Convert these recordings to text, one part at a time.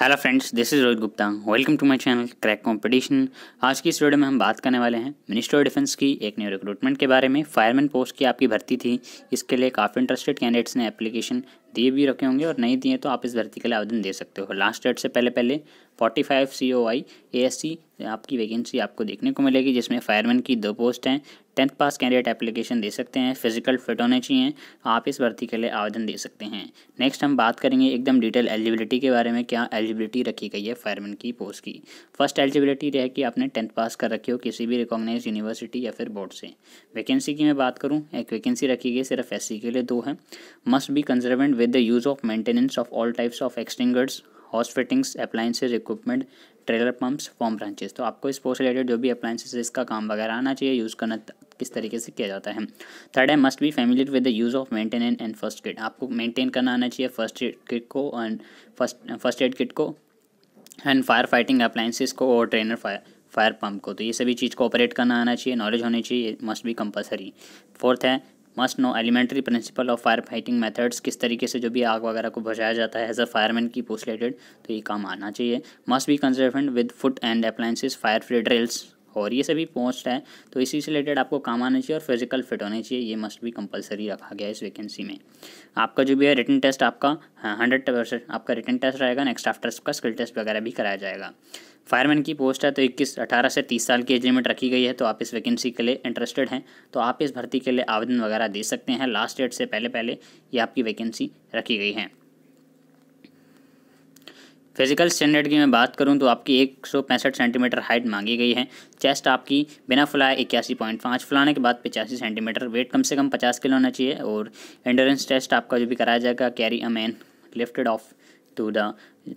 hello friends this is Rohit Gupta welcome to my channel crack competition आज की इस video में हम बात करने वाले हैं मिनिस्ट्री ऑफ डिफेंस की एक न्यू रिक्रूटमेंट के बारे में फायरमैन पोस्ट की आपकी भर्ती थी इसके लिए काफ़ी इंटरेस्टेड कैंडिडेट्स ने एप्लीकेशन दिए भी रखे होंगे और नहीं दिए तो आप इस भर्ती के लिए आवेदन दे सकते हो लास्ट डेट से पहले पहले forty five C O I A S C आपकी वैकेंसी आपको देखने को मिलेगी जिसमें फायरमैन की दो पोस्ट हैं टेंथ पास कैंडिडेट एप्लीकेशन दे सकते हैं फिजिकल फिट होने चाहिए आप इस भर्ती के लिए आवेदन दे सकते हैं नेक्स्ट हम बात करेंगे एकदम डिटेल एलिजिबिलिटी के बारे में क्या एलिजिबिलिटी रखी गई है फायरमैन की पोस्ट की फर्स्ट एलिजिबिलिटी रहे कि आपने टेंथ पास कर रखी हो किसी भी रिकॉग्नाइज यूनिवर्सिटी या फिर बोर्ड से वैकेंसी की मैं बात करूँ एक वैकेंसी रखी गई सिर्फ एस के लिए दो है must be conversant with the use of maintenance of all types of extinguishers hose fittings appliances equipment trailer pumps foam branches तो आपको इस पोस्ट रिलेटेड जो भी अप्लाइंसेज इसका काम वगैरह आना चाहिए यूज़ करना किस तरीके से किया जाता है थर्ड है must be familiar with the use of maintain and first kit आपको मेंटेन करना आना चाहिए फर्स्ट एड किट को and first first aid kit को एंड फायर फाइटिंग अप्लाइंसेज को और ट्रेनर फायर फायर पंप को तो ये सभी चीज़ को ऑपरेट करना आना चाहिए नॉलेज होनी चाहिए मस्ट बी कंपलसरी फोर्थ है must know elementary principle of fire fighting methods किस तरीके से जो भी आग वगैरह को बुझाया जाता है एज अ फायरमैन की पोस्ट रिलेटेड तो ये काम आना चाहिए must be conversant with foot and appliances fire free drills और ये सभी पोस्ट है तो इसी से रिलेटेड आपको काम आना चाहिए और फिजिकल फिट होने चाहिए ये मस्ट भी कंपलसरी रखा गया है इस वैकेंसी में आपका जो भी है रिटर्न टेस्ट आपका हंड्रेड हाँ, परसेंट आपका रिटर्न टेस्ट रहेगा नेक्स्ट आफ्टर का स्किल टेस्ट वगैरह भी कराया जाएगा फायरमैन की पोस्ट है तो इक्कीस अठारह से तीस साल की एज लिमिट रखी गई है तो आप इस वैकेंसी के लिए इंटरेस्टेड हैं तो आप इस भर्ती के लिए आवेदन वगैरह दे सकते हैं लास्ट डेट से पहले पहले ये आपकी वैकेंसी रखी गई है फिजिकल स्टैंडर्ड की मैं बात करूं तो आपकी एक सेंटीमीटर हाइट मांगी गई है चेस्ट आपकी बिना फुलाए इक्यासी पॉइंट पाँच फुलाने के बाद पचासी सेंटीमीटर वेट कम से कम पचास किलो होना चाहिए और एंडोरेंस टेस्ट आपका जो भी कराया जाएगा carry a man lifted off to the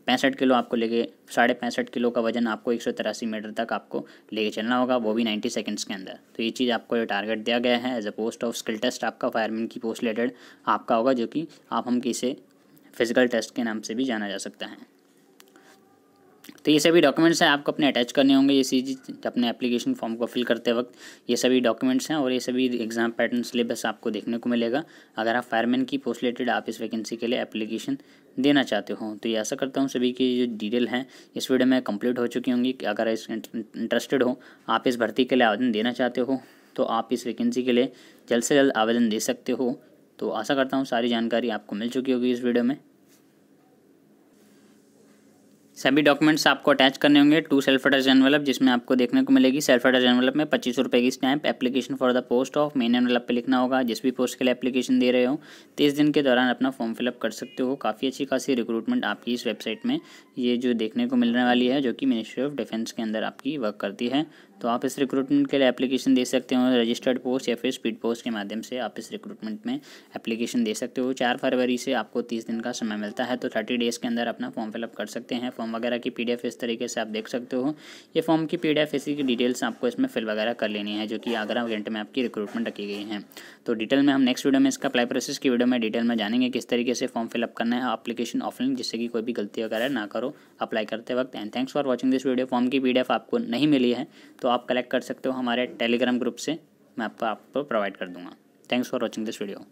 पैंसठ किलो आपको लेके साढ़े पैंसठ किलो का वजन आपको एक सौ तिरासी मीटर तक आपको लेके चलना होगा वो भी नाइन्टी सेकेंड्स के अंदर तो ये चीज़ आपको ये टारगेट दिया गया है as a post of skill test आपका फायरमैन की पोस्ट रिलेटेड आपका होगा जो कि आप हम इसे फिजिकल टेस्ट के नाम से भी जाना जा सकता है तो ये सभी डॉक्यूमेंट्स हैं आपको अपने अटैच करने होंगे ये सी अपने एप्लीकेशन फॉर्म को फिल करते वक्त ये सभी डॉक्यूमेंट्स हैं और ये सभी एग्जाम पैटर्न सिलेबस आपको देखने को मिलेगा अगर आप फायरमैन की पोस्ट रिलेटेड आप इस वैकेंसी के लिए एप्लीकेशन देना चाहते हो तो ये ऐसा करता हूँ सभी की जो डिटेल हैं इस वीडियो में कंप्लीट हो चुकी होंगी अगर इस इंटरेस्टेड हो आप इस भर्ती के लिए आवेदन देना चाहते हो तो आप इस वैकेंसी के लिए जल्द से जल्द आवेदन दे सकते हो तो आशा करता हूँ सारी जानकारी आपको मिल चुकी होगी इस वीडियो में सभी डॉक्यूमेंट्स आपको अटैच करने होंगे टू सेल्फ अटैच एनवेलप जिसमें आपको देखने को मिलेगी सेल्फ अटैच एनवेलप में पच्चीस रुपये की stamp application for the post of men envelope पे लिखना होगा जिस भी पोस्ट के लिए एप्लीकेशन दे रहे हो तीस दिन के दौरान अपना फॉर्म फिलअप कर सकते हो काफ़ी अच्छी खासी रिक्रूटमेंट आपकी इस वेबसाइट में ये जो देखने को मिलने वाली है जो कि मिनिस्ट्री ऑफ डिफेंस के अंदर आपकी वर्क करती है तो आप इस रिक्रूटमेंट के लिए एप्लीकेशन दे सकते हो रजिस्टर्ड पोस्ट या फिर स्पीड पोस्ट के माध्यम से आप इस रिक्रूटमेंट में एप्लीकेशन दे सकते हो चार फरवरी से आपको तीस दिन का समय मिलता है तो थर्टी डेज़ के अंदर अपना फॉर्म फिलअप कर सकते हैं फॉर्म वगैरह की पी इस तरीके से आप देख सकते हो ये फॉर्म की पी इसी की डिटेल्स आपको इसमें फिल वगैरह कर लेनी है जो कि आगरा घंटे में आपकी रिक्रूटमेंट रखी गई है तो डिटेल में हम नेक्स्ट वीडियो में इसका अप्लाई प्रोसेस की वीडियो में डिटेल में जानेंगे किस तरीके से फॉर्म फिलअप करना है अपलीकेशन ऑफलाइन जिससे कि कोई भी गलती वगैरह ना करो अप्लाई करते वक्त and thanks for watching this video form की पी आपको नहीं मिली है तो आप कलेक्ट कर सकते हो हमारे टेलीग्राम ग्रुप से मैं आपको आपको प्रोवाइड कर दूँगा thanks for watching this video